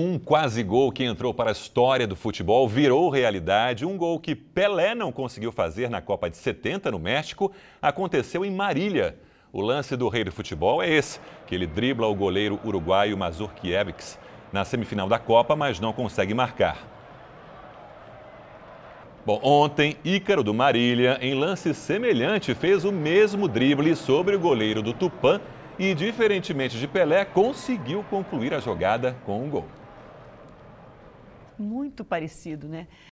Um quase gol que entrou para a história do futebol virou realidade. Um gol que Pelé não conseguiu fazer na Copa de 70 no México aconteceu em Marília. O lance do rei do futebol é esse, que ele dribla o goleiro uruguaio Mazurkiewicz na semifinal da Copa, mas não consegue marcar. Bom, ontem, Ícaro do Marília, em lance semelhante, fez o mesmo drible sobre o goleiro do Tupã e, diferentemente de Pelé, conseguiu concluir a jogada com um gol muito parecido, né?